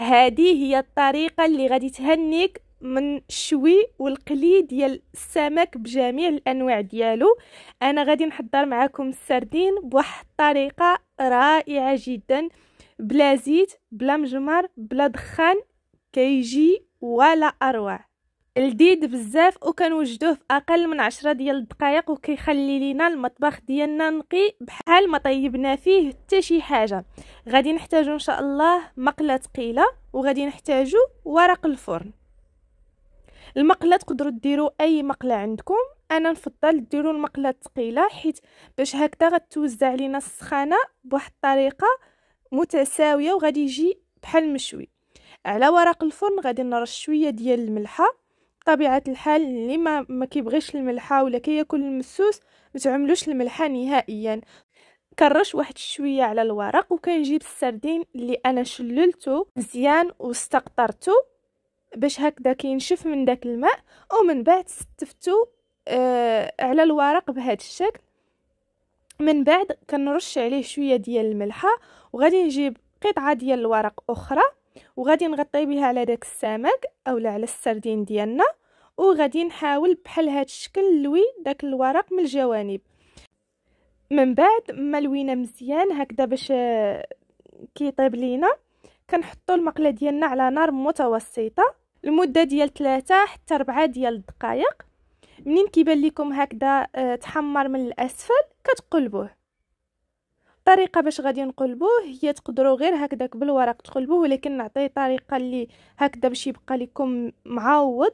هذه هي الطريقه اللي غادي تهنيك من الشوي والقلي ديال السمك بجميع الانواع ديالو انا غادي نحضر معكم السردين بواحد الطريقه رائعه جدا بلا زيت بلا مجمر بلا دخان كيجي ولا اروع لذيذ بزاف وكنوجدوه في اقل من عشرة ديال الدقائق وكيخلي لينا المطبخ ديالنا نقي بحال ما طيبنا فيه حتى شي حاجه غادي نحتاجو ان شاء الله مقله ثقيله وغادي نحتاجو ورق الفرن المقله تقدروا ديروا اي مقله عندكم انا نفضل ديروا المقله الثقيله حيت باش هكذا غتوزع لينا السخانه بواحد الطريقه متساويه وغادي يجي بحال مشوي على ورق الفرن غادي نرش شويه ديال الملحه بطبيعة الحال اللي ما, ما كيبغيش الملحة ولا كياكل المسوس ما تعملوش الملحة نهائيا كنرش واحد شوية على الورق وكنجيب السردين اللي انا شللته مزيان واستقطرته باش هكذا كينشف من داك الماء ومن بعد ستفتو آه على الورق بهذا الشكل من بعد كنرش عليه شويه ديال الملحه وغادي نجيب قطعه ديال الورق اخرى وغادي نغطي بها على داك السمك اولا على السردين ديالنا وغادي نحاول بحال هذا الشكل نلوي داك الورق من الجوانب من بعد ما لوينا مزيان هكذا باش آه، كيطيب لينا كنحطو المقله ديالنا على نار متوسطه المده ديال 3 حتى 4 ديال الدقائق منين كيبان لكم هكذا آه، تحمر من الاسفل كتقلبوه الطريقه باش غادي نقلبوه هي تقدروا غير هكذاك بالورق تقلبوه ولكن نعطيه طريقه اللي هكذا باش يبقى لكم معوض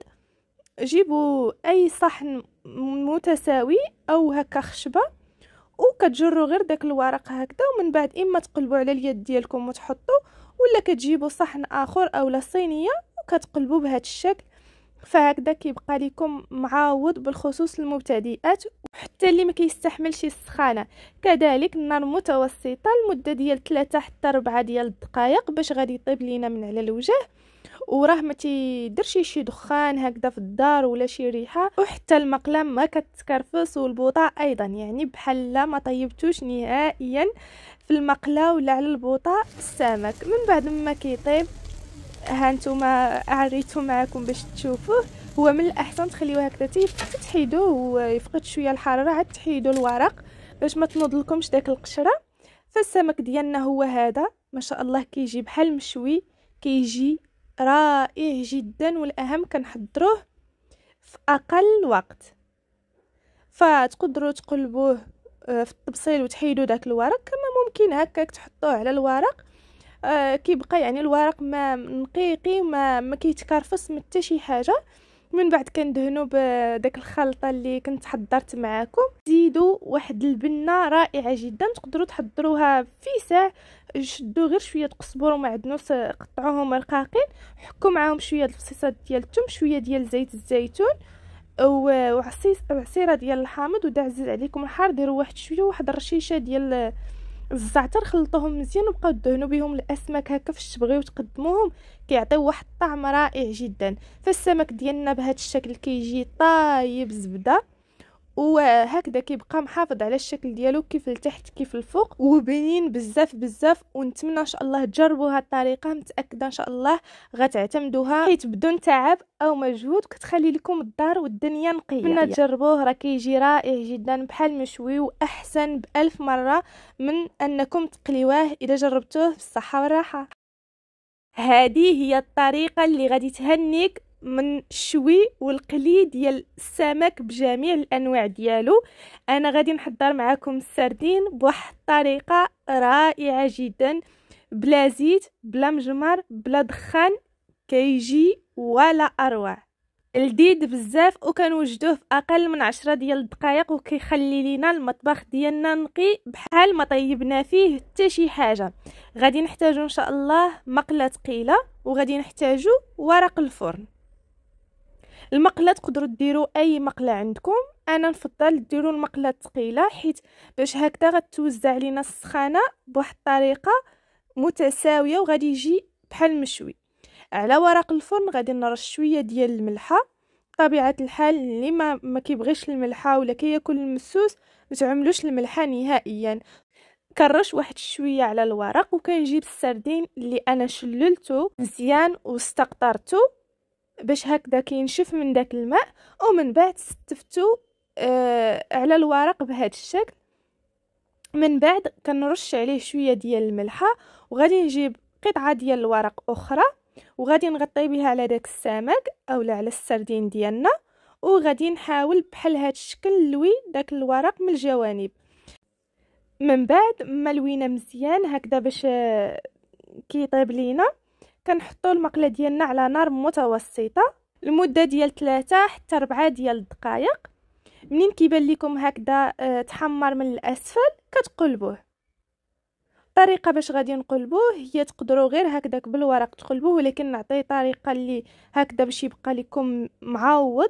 جيبوا اي صحن متساوي او هكا خشبه وكتجروا غير داك الورق هكذا ومن بعد اما تقلبوا على اليد ديالكم وتحطوا ولا كتجيبوا صحن اخر اولا صينيه وكتقلبوا بهذا الشكل فهكذا كيبقى لكم معوض بالخصوص المبتدئات وحتى اللي ما كيستحملش السخانه كذلك النار متوسطه المده ديال 3 حتى 4 ديال الدقائق باش غادي يطيب لينا من على الوجه وراه ما تيديرش شي دخان هكذا في الدار ولا شي ريحه وحتى المقله ما كتكرفس والبوطه ايضا يعني بحال ما طيبتوش نهائيا في المقله ولا على البوطه السمك من بعد ما كيطيب ها نتوما عريتو معكم باش تشوفوه هو من الاحسن تخليوه هكذا تيفت تحيدوه ويفقد شويه الحراره عاد تحيدوا الورق باش ما تنوض لكمش داك القشره فالسمك ديالنا هو هذا ما شاء الله كيجي بحال مشوي كيجي رائع جدا والاهم كنحضروه في اقل وقت فتقدروا تقلبوه آه، في الطبسيل وتحيدوا داك الورق كما ممكن هكاك تحطوه على الورق آه كيبقى يعني الورق ما نقيقي ما ما كيتكرفص حتى شي حاجه من بعد كندهنو بداك الخلطه اللي كنت حضرت معاكم زيدوا واحد البنه رائعه جدا تقدروا تحضروها في ساع شدوا غير شويه قصبور ومعدنوس قطعوهم رقاقين حكوا معاهم شويه الفصيصات ديال الثوم شويه ديال زيت الزيتون وعصيره ديال الحامض ودعزز عليكم الحار ديروا واحد شويه واحد الرشيشه ديال الزعتر خلطوهم مزيان وبقاو دهنوا بهم الاسماك هكا فاش تبغيو تقدموهم كيعطيو واحد الطعم رائع جدا فالسمك ديالنا بهذا الشكل كيجي طايب زبده وهكذا كيبقى محافظ على الشكل ديالو كيف لتحت كيف الفوق وبنين بزاف بزاف ونتمنى ان شاء الله تجربوا هاد الطريقه متاكده ان شاء الله غتعتمدوها حيت بدون تعب او مجهود كتخلي لكم الدار والدنيا نقيه نتمنى تجربوه راه كيجي رائع جدا بحال مشوي واحسن بألف مره من انكم تقليوه اذا جربتوه بالصحه والراحه هذه هي الطريقه اللي غادي تهنيك من الشوي والقلي ديال السمك بجميع الانواع ديالو انا غادي نحضر معكم السردين بواحد الطريقه رائعه جدا بلا زيت بلا مجمر بلا دخان كيجي ولا اروع لذيذ بزاف وكنوجدوه في اقل من عشرة ديال الدقائق وكيخلي لينا المطبخ ديالنا نقي بحال ما طيبنا فيه حتى شي حاجه غادي نحتاجو ان شاء الله مقله ثقيله وغادي نحتاجو ورق الفرن المقله تقدروا ديروا اي مقله عندكم انا نفضل ديروا المقله الثقيله حيت باش هكذا غتوزع علينا السخانه بواحد الطريقه متساويه وغادي يجي بحال مشوي على ورق الفرن غادي نرش شويه ديال الملحه بطبيعه الحال اللي ما ما كيبغيش الملحه ولا كياكل المسوس ما تعملوش الملحه نهائيا كنرش واحد شويه على الورق وكنجيب السردين اللي انا شللته مزيان واستقطرته باش هكذا كينشف من داك الماء ومن بعد ستفتو آه على الورق بهذا الشكل من بعد كنرش عليه شويه ديال الملحه وغادي نجيب قطعه ديال الورق اخرى وغادي نغطي بها على داك السمك اولا على السردين ديالنا وغادي نحاول بحال هذا الشكل نلوي داك الورق من الجوانب من بعد ملوينا مزيان هكذا باش آه، كيطيب لينا كنحطوا المقله ديالنا على نار متوسطه لمده ديال 3 حتى 4 ديال الدقائق منين كيبان لكم هكذا آه، تحمر من الاسفل كتقلبوه الطريقه باش غادي نقلبوه هي تقدروا غير هكذاك بالورق تقلبوه ولكن نعطي طريقه اللي هكذا باش يبقى لكم معوض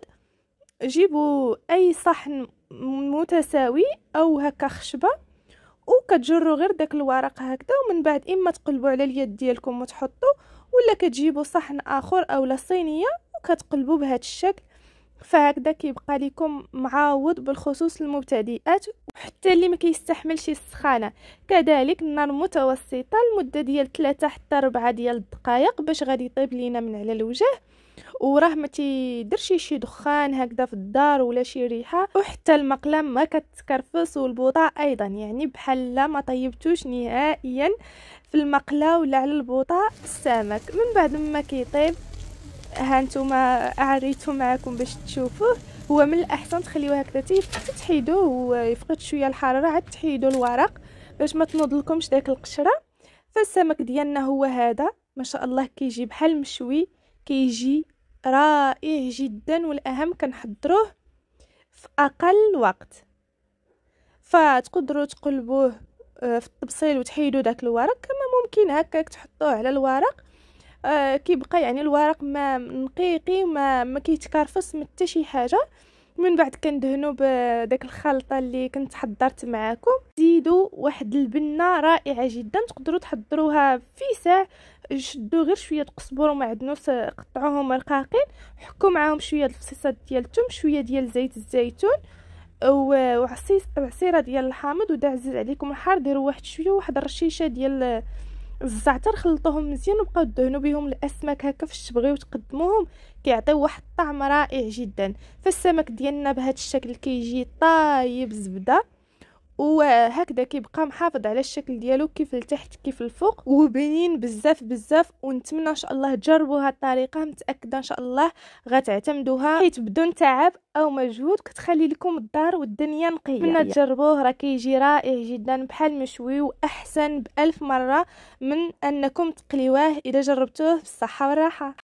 جيبوا اي صحن متساوي او هكا خشبه وكتجروا غير داك الورق هكذا ومن بعد اما تقلبوا على اليد ديالكم وتحطوا ولا كتجيبوا صحن اخر اولا صينيه وكتقلبوا بهذا الشكل فهكذا كيبقى لكم معوض بالخصوص المبتدئات وحتى اللي ما كيستحملش السخانه كذلك النار متوسطه لمده ديال 3 حتى 4 ديال الدقائق باش غادي يطيب لينا من على الوجه وراه ما تيديرش شي دخان هكذا في الدار ولا شي ريحه وحتى المقلم ما كتكرفس والبوطه ايضا يعني بحال ما طيبتوش نهائيا في المقله ولا على البوطه السمك من بعد ما كيطيب ها نتوما عريتو معكم باش تشوفوه هو من الاحسن تخليوه هكذا تيفقد تحيدوه ويفقد شويه الحراره عاد تحيدوا الورق باش ما تنوض لكمش داك القشره فالسمك ديالنا هو هذا ما شاء الله كيجي بحال مشوي كيجي رائع جدا والاهم كنحضروه في اقل وقت فتقدروا تقلبوه آه، في التبصيل وتحيدوا داك الورق كما ممكن هكاك تحطوه على الورق آه، كيبقى يعني الورق ما نقيقي ما ما كيتكرفس ما حتى شي حاجه من بعد كندهنو بداك الخلطه اللي كنت حضرت معاكم زيدوا واحد البنه رائعه جدا تقدروا تحضروها في ساع شدوا غير شويه قزبر ومعدنوس قطعوهم رقاقين حكوا معاهم شويه الفصيصات ديال التوم شويه ديال زيت الزيتون وعصير عصيره ديال الحامض وداعزز عليكم الحار ديروا واحد شويه واحد الرشيشه ديال الزعتر خلطوهم مزيان وبقاو دهنوا بهم الاسماك هكا فاش تبغيو تقدموهم كيعطيو واحد الطعم رائع جدا فالسمك ديالنا بهذا الشكل كيجي طايب زبده وهكذا كيبقى محافظ على الشكل ديالو كيف لتحت كيف الفوق وبنين بزاف بزاف ونتمنى ان شاء الله تجربوا هاد الطريقه متاكده ان شاء الله غتعتمدوها حيت بدون تعب او مجهود كتخلي لكم الدار والدنيا نقيه نتمنى تجربوه راه كيجي رائع جدا بحال مشوي واحسن بالف مره من انكم تقليوه اذا جربتوه بالصحه والراحه